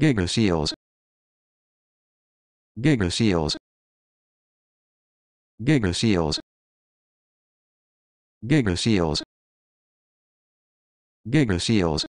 Giga seals. Giga seals. Giga seals. Giga seals. Giga seals.